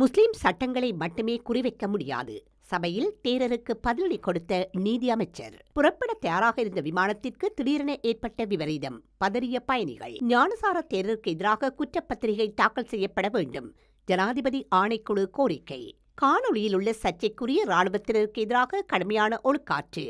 முஸ்லிம் சட்டங்களை மட்டுமே குறிவைக்க முடியாது சபையில் தேரருக்கு பதிலடி கொடுத்த நீதி அமைச்சர் புறப்பட தயாராக இருந்த விமானத்திற்கு திடீரென ஏற்பட்ட விபரீதம் பதறிய பயணிகள் ஞானசார தேரருக்கு எதிராக குற்றப்பத்திரிகை தாக்கல் செய்யப்பட வேண்டும் ஜனாதிபதி ஆணைக்குழு கோரிக்கை காணொலியில் உள்ள சர்ச்சைக்குரிய ராணுவத்தினருக்கு எதிராக கடுமையான ஒழுக்காற்று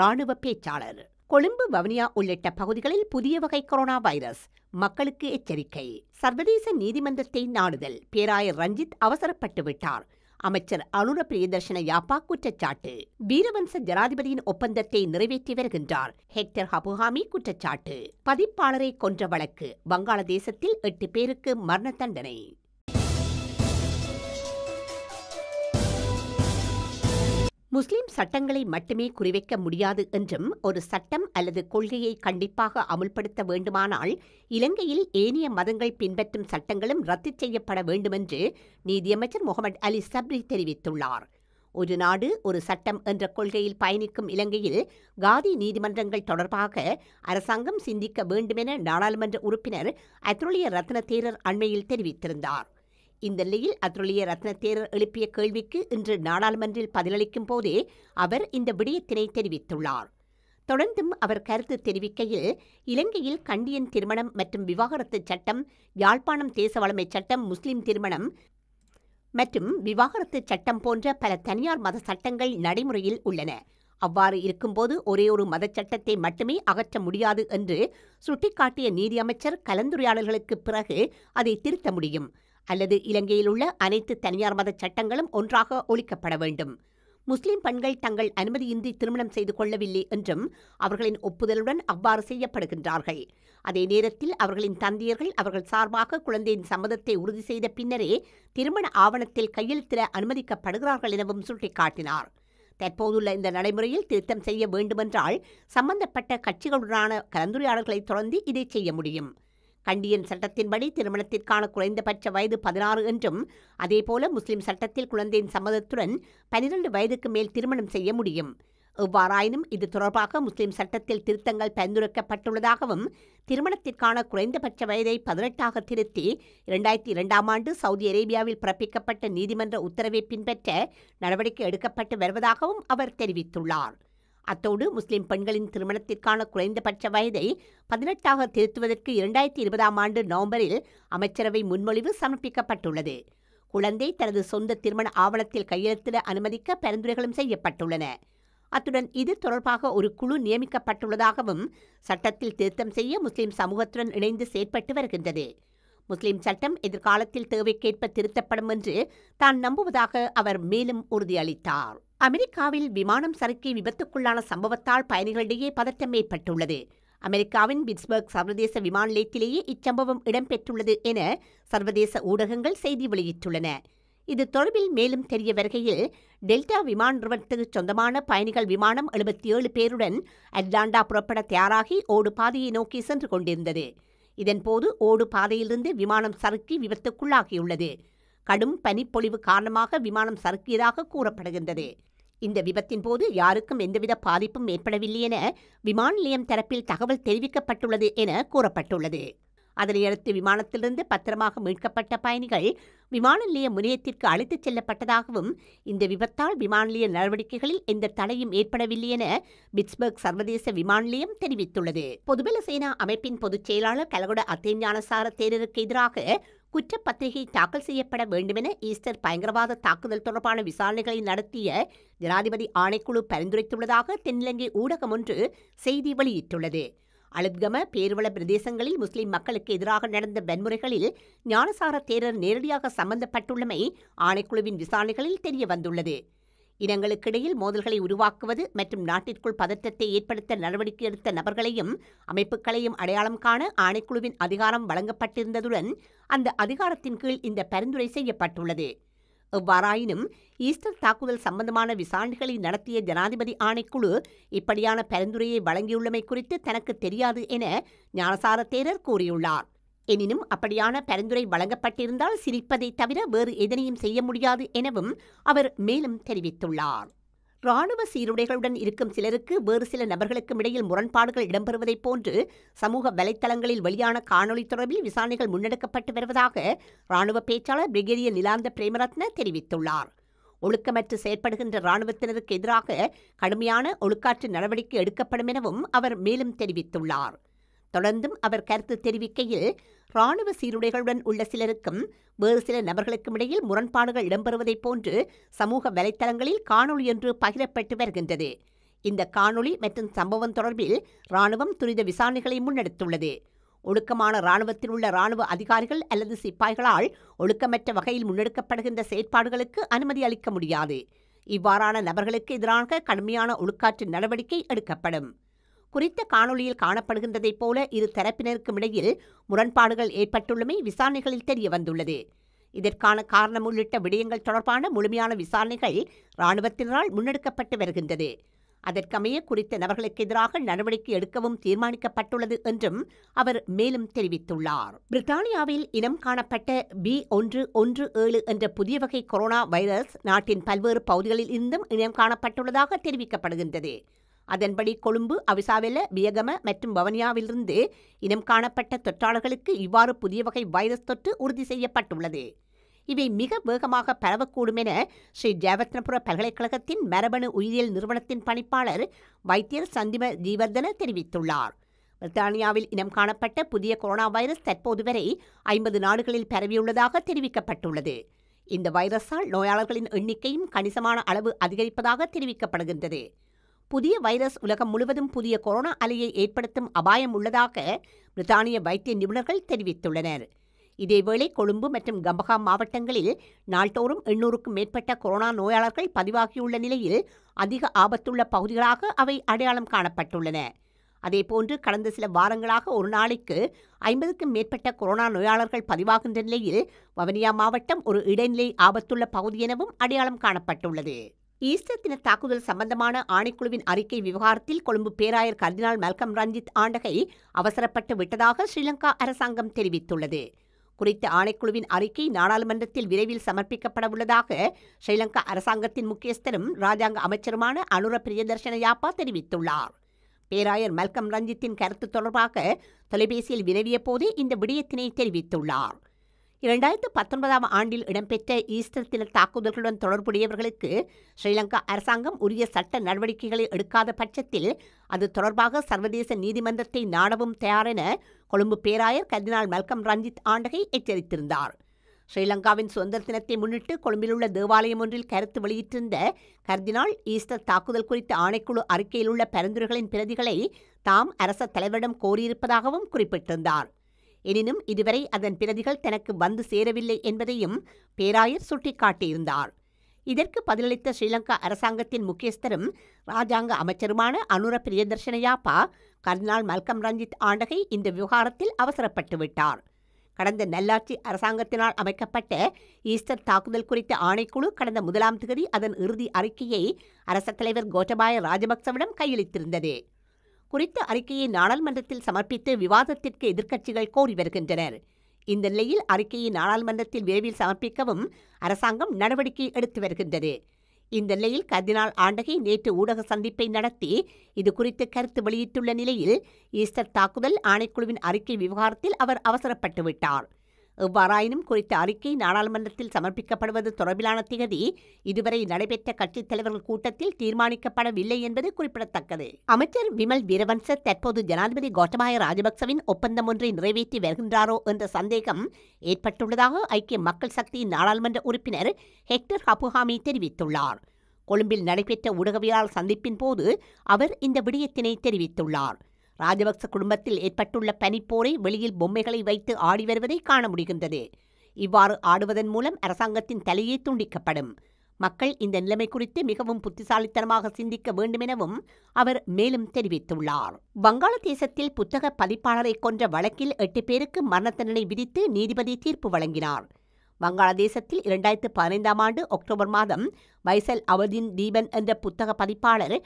ராணுவ பேச்சாளர் கொழும்பு வவுனியா உள்ளிட்ட பகுதிகளில் புதிய வகை கொரோனா வைரஸ் மக்களுக்கு எச்சரிக்கை சர்வதேச நீதிமன்றத்தை நாடுதல் பேராயர் ரஞ்சித் அவசரப்பட்டு விட்டார் அமைச்சர் அனுர பிரியதர்ஷன யாப்பா குற்றச்சாட்டு வீரவன்ச ஜனாதிபதியின் ஒப்பந்தத்தை நிறைவேற்றி வருகின்றார் ஹெக்டர் ஹபுஹாமி குற்றச்சாட்டு பதிப்பாளரை கொன்ற வழக்கு வங்காளதேசத்தில் எட்டு பேருக்கு மரண தண்டனை முஸ்லிம் சட்டங்களை மட்டுமே குறிவைக்க முடியாது என்றும் ஒரு சட்டம் அல்லது கொள்கையை கண்டிப்பாக அமுல்படுத்த வேண்டுமானால் இலங்கையில் ஏனைய மதங்கள் பின்பற்றும் சட்டங்களும் ரத்து செய்யப்பட வேண்டுமென்று நீதியமைச்சர் முகமது அலி சப்ரி தெரிவித்துள்ளார் ஒரு நாடு ஒரு சட்டம் என்ற கொள்கையில் பயணிக்கும் இலங்கையில் காதி நீதிமன்றங்கள் தொடர்பாக அரசாங்கம் சிந்திக்க வேண்டுமென நாடாளுமன்ற உறுப்பினர் அத்ருளிய ரத்ன தேரர் அண்மையில் தெரிவித்திருந்தார் இந்நிலையில் அத்ருளிய ரத்னத்தேரர் எழுப்பிய கேள்விக்கு இன்று நாடாளுமன்றில் பதிலளிக்கும் போதே அவர் இந்த விடயத்தினை தெரிவித்துள்ளார் தொடர்ந்தும் அவர் கருத்து தெரிவிக்கையில் இலங்கையில் கண்டியன் திருமணம் மற்றும் விவாகரத்து சட்டம் யாழ்ப்பாணம் தேச வளமை சட்டம் முஸ்லிம் திருமணம் மற்றும் விவாகரத்து சட்டம் போன்ற பல தனியார் மத சட்டங்கள் நடைமுறையில் உள்ளன அவ்வாறு இருக்கும்போது ஒரே ஒரு மதச்சட்டத்தை மட்டுமே அகற்ற முடியாது என்று சுட்டிக்காட்டிய நீதியமைச்சர் கலந்துரையாடல்களுக்கு பிறகு அதை திருத்த முடியும் அல்லது இலங்கையில் உள்ள அனைத்து தனியார் மத சட்டங்களும் ஒன்றாக ஒழிக்கப்பட வேண்டும் முஸ்லிம் பெண்கள் தங்கள் அனுமதியின்றி திருமணம் செய்து கொள்ளவில்லை என்றும் அவர்களின் ஒப்புதலுடன் அவ்வாறு செய்யப்படுகின்றார்கள் அதே நேரத்தில் அவர்களின் தந்தையர்கள் அவர்கள் சார்பாக குழந்தையின் சம்மதத்தை உறுதி செய்த பின்னரே திருமண ஆவணத்தில் கையெழுத்திட அனுமதிக்கப்படுகிறார்கள் எனவும் சுட்டிக்காட்டினார் தற்போதுள்ள இந்த நடைமுறையில் திருத்தம் செய்ய வேண்டுமென்றால் சம்பந்தப்பட்ட கட்சிகளுடனான கலந்துரையாடல்களை தொடர்ந்து இதை செய்ய முடியும் கண்டியன் சட்டத்தின்படி திருமணத்திற்கான குறைந்தபட்ச வயது பதினாறு என்றும் அதேபோல முஸ்லிம் சட்டத்தில் குழந்தையின் சம்மதத்துடன் பனிரெண்டு வயதுக்கு மேல் திருமணம் செய்ய முடியும் எவ்வாறாயினும் இது தொடர்பாக முஸ்லிம் சட்டத்தில் திருத்தங்கள் பரிந்துரைக்கப்பட்டுள்ளதாகவும் திருமணத்திற்கான குறைந்தபட்ச வயதை பதினெட்டாக திருத்தி இரண்டாயிரத்தி இரண்டாம் ஆண்டு சவுதி அரேபியாவில் பிறப்பிக்கப்பட்ட நீதிமன்ற உத்தரவை பின்பற்ற நடவடிக்கை எடுக்கப்பட்டு வருவதாகவும் அவர் தெரிவித்துள்ளார் அத்தோடு முஸ்லிம் பெண்களின் திருமணத்திற்கான குறைந்தபட்ச வயதை பதினெட்டாக திருத்துவதற்கு இரண்டாயிரத்தி இருபதாம் ஆண்டு நவம்பரில் அமைச்சரவை முன்மொழிவு சமர்ப்பிக்கப்பட்டுள்ளது குழந்தை தனது சொந்த திருமண ஆவணத்தில் கையெழுத்திட அனுமதிக்க பரிந்துரைகளும் செய்யப்பட்டுள்ளன அத்துடன் இது தொடர்பாக ஒரு குழு நியமிக்கப்பட்டுள்ளதாகவும் சட்டத்தில் திருத்தம் செய்ய முஸ்லிம் சமூகத்துடன் இணைந்து செயற்பட்டு வருகின்றது முஸ்லிம் சட்டம் எதிர்காலத்தில் தேவைக்கேற்ப திருத்தப்படும் என்று தான் நம்புவதாக அவர் மேலும் உறுதியளித்தார் அமெரிக்காவில் விமானம் சறுக்கி விபத்துக்குள்ளான சம்பவத்தால் பயணிகளிடையே பதற்றம் ஏற்பட்டுள்ளது அமெரிக்காவின் பிட்ஸ்பர்க் சர்வதேச விமான நிலையத்திலேயே இச்சம்பவம் இடம்பெற்றுள்ளது என சர்வதேச ஊடகங்கள் செய்தி வெளியிட்டுள்ளன இது தொடர்பில் மேலும் தெரிய வருகையில் டெல்டா விமான நிறுவனத்துக்கு சொந்தமான பயணிகள் விமானம் எழுபத்தி ஏழு பேருடன் அட்லாண்டா புறப்பட தயாராகி ஓடு பாதையை நோக்கி சென்று கொண்டிருந்தது இதன்போது ஓடு பாதையிலிருந்து விமானம் சறுக்கி விபத்துக்குள்ளாகியுள்ளது கடும் பனிப்பொழிவு காரணமாக விமானம் சறுக்கியதாக கூறப்படுகின்றது இந்த விபத்தின் போது யாருக்கும் எந்தவித பாதிப்பும் ஏற்படவில்லை என விமான நிலையம் தரப்பில் தகவல் தெரிவிக்கப்பட்டுள்ளது என கூறப்பட்டுள்ளது அதனையடுத்து விமானத்திலிருந்து பத்திரமாக மீட்கப்பட்ட பயணிகள் விமான நிலைய முனையத்திற்கு அழைத்துச் செல்லப்பட்டதாகவும் இந்த விபத்தால் விமான நிலைய நடவடிக்கைகளில் எந்த தடையும் ஏற்படவில்லை என பிட்ஸ்பர்க் சர்வதேச விமான நிலையம் தெரிவித்துள்ளது பொதுபல சேனா அமைப்பின் பொதுச் செயலாளர் கலகொட அத்தேஞானசார தேரருக்கு எதிராக குற்றப்பத்திரிகை தாக்கல் செய்யப்பட வேண்டுமென ஈஸ்டர் பயங்கரவாத தாக்குதல் தொடர்பான விசாரணைகளை நடத்திய ஜனாதிபதி ஆணைக்குழு பரிந்துரைத்துள்ளதாக தென்னிலங்கை ஊடகம் ஒன்று செய்தி வெளியிட்டுள்ளது அலுத்கம பேர்வள பிரதேசங்களில் முஸ்லிம் மக்களுக்கு எதிராக நடந்த வன்முறைகளில் ஞானசார தேரர் நேரடியாக சம்பந்தப்பட்டுள்ளமை ஆணைக்குழுவின் விசாரணைகளில் தெரிய வந்துள்ளது இனங்களுக்கிடையில் மோதல்களை உருவாக்குவது மற்றும் நாட்டிற்குள் பதற்றத்தை ஏற்படுத்த நடவடிக்கை எடுத்த நபர்களையும் அமைப்புகளையும் அடையாளம் காண ஆணைக்குழுவின் அதிகாரம் வழங்கப்பட்டிருந்ததுடன் அந்த அதிகாரத்தின் கீழ் இந்த பரிந்துரை செய்யப்பட்டுள்ளது எவ்வாறாயினும் ஈஸ்டர் தாக்குதல் சம்பந்தமான விசாரணைகளை நடத்திய ஜனாதிபதி ஆணைக்குழு இப்படியான பரிந்துரையை வழங்கியுள்ளமை குறித்து தனக்கு தெரியாது என ஞானசார தேரர் கூறியுள்ளார் எனினும் அப்படியான பரிந்துரை வழங்கப்பட்டிருந்தால் சிரிப்பதை தவிர வேறு எதனையும் செய்ய முடியாது எனவும் அவர் மேலும் தெரிவித்துள்ளார் இராணுவ சீருடைகளுடன் இருக்கும் சிலருக்கு வேறு சில நபர்களுக்கும் இடையில் முரண்பாடுகள் இடம்பெறுவதைப் போன்று சமூக வலைத்தளங்களில் வெளியான காணொலி தொடர்பில் விசாரணைகள் முன்னெடுக்கப்பட்டு வருவதாக இராணுவ பேச்சாளர் பிரிகேடியர் நிலாந்த பிரேமரத்ன தெரிவித்துள்ளார் ஒழுக்கமற்று செயற்படுகின்ற இராணுவத்தினருக்கு எதிராக கடுமையான ஒழுக்காற்று நடவடிக்கை எடுக்கப்படும் எனவும் அவர் மேலும் தெரிவித்துள்ளார் தொடர்ந்தும் அவர் கருத்து தெரிவிக்கையில் இராணுவ சீருடைகளுடன் உள்ள சிலருக்கும் வேறு சில நபர்களுக்கும் இடையில் முரண்பாடுகள் இடம்பெறுவதைப் போன்று சமூக வலைத்தளங்களில் காணொளி ஒன்று பகிரப்பட்டு வருகின்றது இந்த காணொளி மற்றும் சம்பவம் தொடர்பில் இராணுவம் துரித விசாரணைகளை முன்னெடுத்துள்ளது ஒழுக்கமான இராணுவத்தில் உள்ள இராணுவ அதிகாரிகள் அல்லது சிப்பாய்களால் ஒழுக்கமற்ற வகையில் முன்னெடுக்கப்படுகின்ற செயற்பாடுகளுக்கு அனுமதி அளிக்க முடியாது இவ்வாறான நபர்களுக்கு எதிராக கடுமையான ஒழுக்காற்று நடவடிக்கை எடுக்கப்படும் குறித்த காணொளியில் காணப்படுகின்றதைப் போல இரு தரப்பினருக்கும் இடையில் முரண்பாடுகள் ஏற்பட்டுள்ளமை விசாரணைகளில் தெரிய வந்துள்ளது இதற்கான காரணம் உள்ளிட்ட விடயங்கள் தொடர்பான முழுமையான விசாரணைகள் இராணுவத்தினரால் முன்னெடுக்கப்பட்டு வருகின்றது அதற்கமைய குறித்த நபர்களுக்கு எதிராக நடவடிக்கை எடுக்கவும் தீர்மானிக்கப்பட்டுள்ளது என்றும் அவர் மேலும் தெரிவித்துள்ளார் பிரித்தானியாவில் இனம் காணப்பட்ட பி ஒன்று ஒன்று ஏழு என்ற புதிய வகை கொரோனா வைரஸ் நாட்டின் பல்வேறு பகுதிகளில் இருந்தும் இனம் காணப்பட்டுள்ளதாக தெரிவிக்கப்படுகின்றது அதன்படி கொழும்பு அவிசாவெல வியகம மற்றும் பவனியாவிலிருந்து இனம் காணப்பட்ட தொற்றாளர்களுக்கு இவ்வாறு புதிய வகை வைரஸ் தொற்று உறுதி செய்யப்பட்டுள்ளது இவை மிக வேகமாக பரவக்கூடும் என ஸ்ரீ ஜெயவத்னபுர பல்கலைக்கழகத்தின் மரபணு உயிரியல் நிறுவனத்தின் பணிப்பாளர் வைத்தியர் சந்திம ஜீவர்தன தெரிவித்துள்ளார் பிரித்தானியாவில் இனம் காணப்பட்ட புதிய கொரோனா வைரஸ் தற்போது வரை ஐம்பது நாடுகளில் பரவியுள்ளதாக தெரிவிக்கப்பட்டுள்ளது இந்த வைரஸால் நோயாளர்களின் எண்ணிக்கையும் கணிசமான அளவு அதிகரிப்பதாக தெரிவிக்கப்படுகின்றது புதிய வைரஸ் உலகம் முழுவதும் புதிய கொரோனா அலையை ஏற்படுத்தும் அபாயம் உள்ளதாக பிரித்தானிய வைத்திய நிபுணர்கள் தெரிவித்துள்ளனர் இதேவேளை கொழும்பு மற்றும் கம்பகா மாவட்டங்களில் நாள்தோறும் எண்ணூறுக்கும் மேற்பட்ட கொரோனா நோயாளர்கள் பதிவாகியுள்ள நிலையில் அதிக ஆபத்துள்ள பகுதிகளாக அவை அடையாளம் காணப்பட்டுள்ளன அதேபோன்று கடந்த சில வாரங்களாக ஒரு நாளைக்கு ஐம்பதுக்கும் மேற்பட்ட கொரோனா நோயாளர்கள் பதிவாகின்ற நிலையில் வவனியா மாவட்டம் ஒரு இடைநிலை ஆபத்துள்ள பகுதி எனவும் அடையாளம் காணப்பட்டுள்ளது ஈஸ்டர் தின தாக்குதல் சம்பந்தமான ஆணைக்குழுவின் அறிக்கை விவகாரத்தில் கொழும்பு பேராயர் கர்தினால் மல்கம் ரஞ்சித் ஆண்டகை அவசரப்பட்டு விட்டதாக ஸ்ரீலங்கா அரசாங்கம் தெரிவித்துள்ளது குறித்த ஆணைக்குழுவின் அறிக்கை நாடாளுமன்றத்தில் விரைவில் சமர்ப்பிக்கப்படவுள்ளதாக ஸ்ரீலங்கா அரசாங்கத்தின் முக்கியஸ்தரும் ராஜாங்க அமைச்சருமான அனுர பிரியதர்ஷன யாப்பா தெரிவித்துள்ளார் பேராயர் மல்கம் ரஞ்சித்தின் கருத்து தொடர்பாக தொலைபேசியில் வினவிய போதே இந்த விடயத்தினை தெரிவித்துள்ளார் இரண்டாயிரத்து பத்தொன்பதாம் ஆண்டில் இடம்பெற்ற ஈஸ்டர் தின தாக்குதல்களுடன் தொடர்புடையவர்களுக்கு ஸ்ரீலங்கா அரசாங்கம் உரிய சட்ட நடவடிக்கைகளை எடுக்காத பட்சத்தில் அது தொடர்பாக சர்வதேச நீதிமன்றத்தை நாடவும் தயாரென கொழும்பு பேராயர் கர்தினால் மல்கம் ரஞ்சித் ஆண்டகை எச்சரித்திருந்தார் ஸ்ரீலங்காவின் சுதந்திர தினத்தை முன்னிட்டு கொழும்பில் உள்ள தேவாலயம் ஒன்றில் கருத்து வெளியிட்டிருந்த கர்தினால் ஈஸ்டர் தாக்குதல் குறித்த ஆணைக்குழு அறிக்கையில் உள்ள பரிந்துரைகளின் பிரதிகளை தாம் அரச தலைவரிடம் கோரியிருப்பதாகவும் குறிப்பிட்டிருந்தார் எனினும் இதுவரை அதன் பிரதிகள் தனக்கு வந்து சேரவில்லை என்பதையும் பேராயர் சுட்டிக்காட்டியிருந்தார் இதற்கு பதிலளித்த ஸ்ரீலங்கா அரசாங்கத்தின் முக்கியஸ்தரும் ராஜாங்க அமைச்சருமான அனுர பிரியதர்ஷனையாப்பா கர்னால் மல்கம் ரஞ்சித் ஆண்டகை இந்த விவகாரத்தில் அவசரப்பட்டு விட்டார் கடந்த நல்லாட்சி அரசாங்கத்தினால் அமைக்கப்பட்ட ஈஸ்டர் தாக்குதல் குறித்த ஆணைக்குழு கடந்த முதலாம் தேதி அதன் இறுதி அறிக்கையை அரச தலைவர் கோட்டபாய ராஜபக்சவிடம் கையளித்திருந்தது குறித்த அறிக்கையை நாடாளுமன்றத்தில் சமர்ப்பித்து விவாதத்திற்கு எதிர்க்கட்சிகள் கோரி வருகின்றனர் இந்த நிலையில் அறிக்கையை நாடாளுமன்றத்தில் விரைவில் சமர்ப்பிக்கவும் அரசாங்கம் நடவடிக்கை எடுத்து வருகின்றது இந்த நிலையில் கர்தினால் ஆண்டகை நேற்று ஊடக சந்திப்பை நடத்தி இது குறித்து கருத்து வெளியிட்டுள்ள நிலையில் ஈஸ்டர் தாக்குதல் ஆணைக்குழுவின் அறிக்கை விவகாரத்தில் அவர் அவசரப்பட்டுவிட்டார் எவ்வாறாயினும் குறித்த அறிக்கை நாடாளுமன்றத்தில் சமர்ப்பிக்கப்படுவது தொடர்பிலான திகதி இதுவரை நடைபெற்ற கட்சித் தலைவர்கள் கூட்டத்தில் தீர்மானிக்கப்படவில்லை என்பது குறிப்பிடத்தக்கது அமைச்சர் விமல் வீரவன்ச தற்போது ஜனாதிபதி கோட்டபாய ராஜபக்சவின் ஒப்பந்தம் ஒன்றை நிறைவேற்றி வருகின்றாரோ என்ற சந்தேகம் ஏற்பட்டுள்ளதாக ஐக்கிய மக்கள் சக்தி நாடாளுமன்ற உறுப்பினர் ஹெக்டர் ஹபுஹாமி தெரிவித்துள்ளார் கொழும்பில் நடைபெற்ற ஊடகவியலாளர் சந்திப்பின் போது அவர் இந்த விடயத்தினை தெரிவித்துள்ளார் ராஜபக்ச குடும்பத்தில் ஏற்பட்டுள்ள பனிப்போரை வெளியில் பொம்மைகளை வைத்து ஆடி வருவதை காண முடிகின்றது இவ்வாறு ஆடுவதன் மூலம் அரசாங்கத்தின் தலையே துண்டிக்கப்படும் மக்கள் இந்த நிலைமை குறித்து மிகவும் புத்திசாலித்தனமாக சிந்திக்க வேண்டுமெனவும் அவர் மேலும் தெரிவித்துள்ளார் வங்காளதேசத்தில் புத்தக பதிப்பாளரை கொன்ற வழக்கில் எட்டு பேருக்கு மரண தண்டனை விதித்து நீதிபதி தீர்ப்பு வழங்கினார் வங்காளதேசத்தில் இரண்டாயிரத்து பதினைந்தாம் ஆண்டு அக்டோபர் மாதம் வைசல் அவதீன் தீபன் என்ற புத்தக பதிப்பாளர்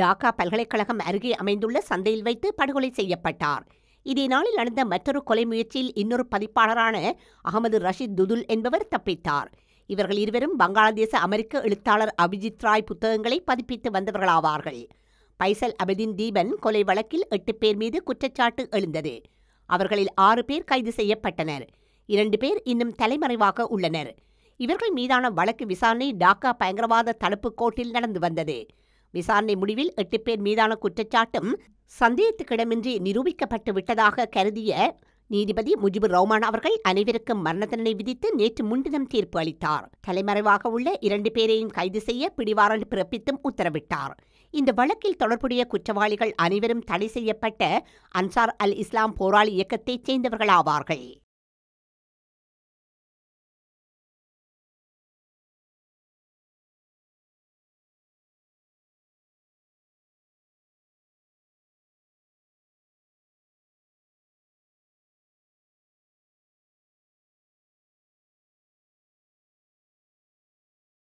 டாக்கா பல்கலைக்கழகம் அருகே அமைந்துள்ள சந்தையில் வைத்து படுகொலை செய்யப்பட்டார் இதே நாளில் நடந்த மற்றொரு கொலை முயற்சியில் இன்னொரு பதிப்பாளரான அகமது ரஷீத் துதுல் என்பவர் தப்பித்தார் இவர்கள் இருவரும் வங்காளதேச அமெரிக்க எழுத்தாளர் அபிஜித் ராய் புத்தகங்களை பதிப்பித்து வந்தவர்களாவார்கள் பைசல் அபதின் தீபன் கொலை வழக்கில் எட்டு பேர் மீது குற்றச்சாட்டு எழுந்தது அவர்களில் ஆறு பேர் கைது செய்யப்பட்டனர் இரண்டு பேர் இன்னும் தலைமறைவாக உள்ளனர் இவர்கள் மீதான வழக்கு விசாரணை டாக்கா பயங்கரவாத தடுப்பு கோட்டில் நடந்து வந்தது விசாரணை முடிவில் எட்டு பேர் மீதான குற்றச்சாட்டும் சந்தேகத்துக்கிடமின்றி நிரூபிக்கப்பட்டு விட்டதாக கருதிய நீதிபதி முஜிபுர் ரஹ்மான் அவர்கள் அனைவருக்கும் மரண தண்டனை விதித்து நேற்று முன்தினம் தீர்ப்பு அளித்தார் தலைமறைவாக உள்ள இரண்டு பேரையும் கைது செய்ய பிடிவாரண்ட் பிறப்பித்தும் உத்தரவிட்டார் இந்த வழக்கில் தொடர்புடைய குற்றவாளிகள் அனைவரும் தடை செய்யப்பட்ட அன்சார் அல் இஸ்லாம் போராளி இயக்கத்தைச் சேர்ந்தவர்களாவார்கள்